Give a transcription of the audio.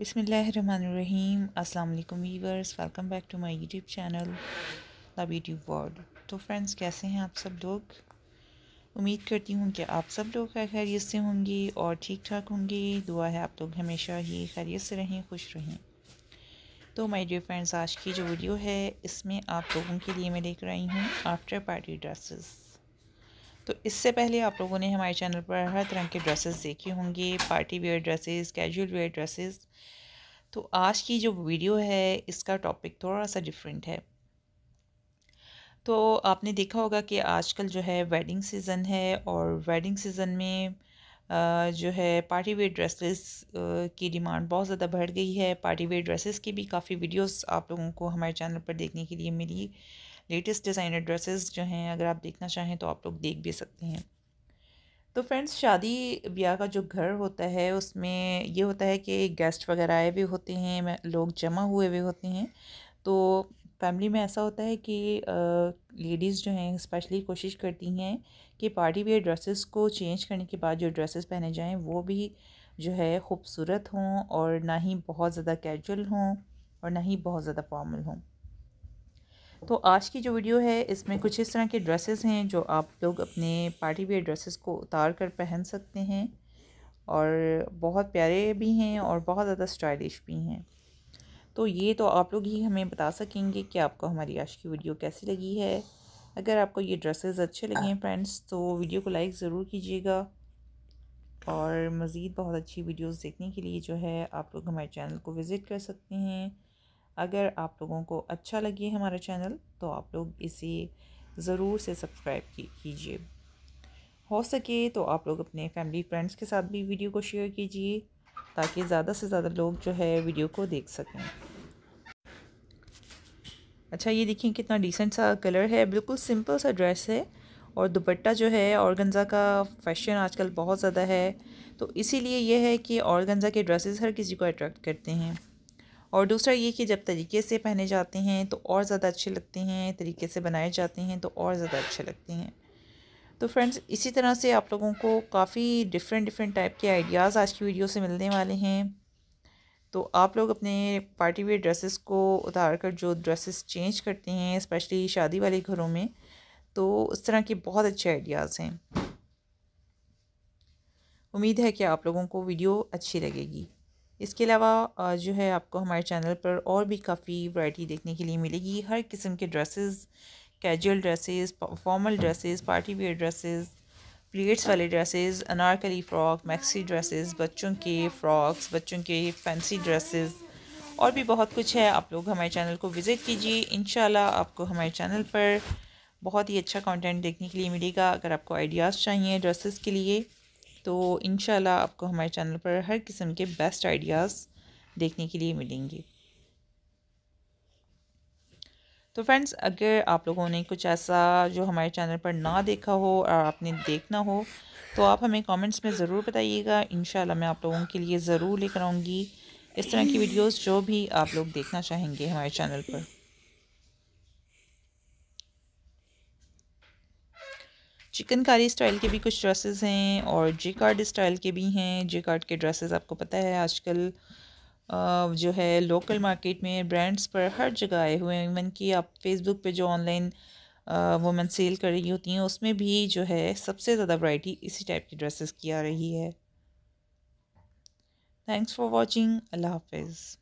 बिसमीम अल्लाम viewers welcome back to my YouTube channel the beauty world तो friends कैसे हैं आप सब लोग उम्मीद करती हूँ कि आप सब लोग खैरियत से होंगे और ठीक ठाक होंगे दुआ है आप लोग हमेशा ही खैरियत से रहें खुश रहें तो माय डियर फ्रेंड्स आज की जो वीडियो है इसमें आप लोगों के लिए मैं लेकर आई हूँ आफ्टर पार्टी ड्रेसेस तो इससे पहले आप लोगों ने हमारे चैनल पर हर तरह के ड्रेसेस देखे होंगे party wear dresses casual wear dresses तो आज की जो वीडियो है इसका टॉपिक थोड़ा सा डिफरेंट है तो आपने देखा होगा कि आजकल जो है वेडिंग सीज़न है और वेडिंग सीज़न में जो है पार्टी वेयर ड्रेसेस की डिमांड बहुत ज़्यादा बढ़ गई है पार्टी वेयर ड्रेसेस की भी काफ़ी वीडियोस आप लोगों को हमारे चैनल पर देखने के लिए मिली लेटेस्ट डिज़ाइनर ड्रेसेस जो हैं अगर आप देखना चाहें तो आप लोग देख भी सकते हैं तो फ्रेंड्स शादी ब्याह का जो घर होता है उसमें ये होता है कि गेस्ट वगैरह आए हुए होते हैं लोग जमा हुए हुए होते हैं तो फैमिली में ऐसा होता है कि लेडीज़ जो हैं स्पेशली कोशिश करती हैं कि पार्टी वेयर ड्रेसेस को चेंज करने के बाद जो ड्रेसेस पहने जाएं वो भी जो है खूबसूरत हों और ना ही बहुत ज़्यादा कैजुअल हों और ना ही बहुत ज़्यादा फॉर्मल हों तो आज की जो वीडियो है इसमें कुछ इस तरह के ड्रेसेस हैं जो आप लोग अपने पार्टी वेयर ड्रेसेस को उतार कर पहन सकते हैं और बहुत प्यारे भी हैं और बहुत ज़्यादा स्टाइलिश भी हैं तो ये तो आप लोग ही हमें बता सकेंगे कि आपको हमारी आज की वीडियो कैसी लगी है अगर आपको ये ड्रेसेस अच्छे लगे हैं फ्रेंड्स तो वीडियो को लाइक ज़रूर कीजिएगा और मज़ीद बहुत अच्छी वीडियोस देखने के लिए जो है आप लोग हमारे चैनल को विज़िट कर सकते हैं अगर आप लोगों को अच्छा लगे हमारा चैनल तो आप लोग इसे ज़रूर से सब्सक्राइब कीजिए हो सके तो आप लोग अपने फैमिली फ्रेंड्स के साथ भी वीडियो को शेयर कीजिए ताकि ज़्यादा से ज़्यादा लोग जो है वीडियो को देख सकें अच्छा ये देखिए कितना डिसेंट सा कलर है बिल्कुल सिंपल सा ड्रेस है और दुपट्टा जो है औरगंज़ा का फैशन आजकल बहुत ज़्यादा है तो इसीलिए यह है कि औरगंज़ा के ड्रेसेस हर किसी को अट्रैक्ट करते हैं और दूसरा ये कि जब तरीके से पहने जाते हैं तो और ज़्यादा अच्छे लगते हैं तरीके से बनाए जाते हैं तो और ज़्यादा अच्छे लगते हैं तो फ्रेंड्स इसी तरह से आप लोगों को काफ़ी डिफरेंट डिफरेंट टाइप के आइडियाज़ आज की वीडियो से मिलने वाले हैं तो आप लोग अपने पार्टी वेयर ड्रेसेस को उतार कर जो ड्रेसेस चेंज करते हैं स्पेशली शादी वाले घरों में तो उस तरह के बहुत अच्छे आइडियाज़ हैं उम्मीद है कि आप लोगों को वीडियो अच्छी लगेगी इसके अलावा जो है आपको हमारे चैनल पर और भी काफ़ी वैरायटी देखने के लिए मिलेगी हर किस्म के dresses casual dresses formal dresses party wear dresses pleats वाले dresses Anarkali frock maxi dresses बच्चों के फ़्रॉक्स बच्चों के फैंसी ड्रेसेस और भी बहुत कुछ है आप लोग हमारे चैनल को विज़िट कीजिए इन आपको हमारे चैनल पर बहुत ही अच्छा कॉन्टेंट देखने के लिए मिलेगा अगर आपको आइडियाज़ चाहिए ड्रेसेस के लिए तो इन आपको हमारे चैनल पर हर किस्म के बेस्ट आइडियाज़ देखने के लिए मिलेंगे तो फ्रेंड्स अगर आप लोगों ने कुछ ऐसा जो हमारे चैनल पर ना देखा हो और आपने देखना हो तो आप हमें कमेंट्स में ज़रूर बताइएगा इन मैं आप लोगों के लिए ज़रूर लेकर आऊँगी इस तरह की वीडियोस जो भी आप लोग देखना चाहेंगे हमारे चैनल पर चिकनकारी स्टाइल के भी कुछ ड्रेसेस हैं और जे कार्ड स्टाइल के भी हैं जे कार्ड के ड्रेसेस आपको पता है आजकल जो है लोकल मार्केट में ब्रांड्स पर हर जगह आए हुए हैं इवन कि आप फेसबुक पे जो ऑनलाइन वुमेन सेल कर रही होती हैं उसमें भी जो है सबसे ज़्यादा वैरायटी इसी टाइप की ड्रेसेस की आ रही है थैंक्स फॉर वॉचिंग अल्लाह हाफिज़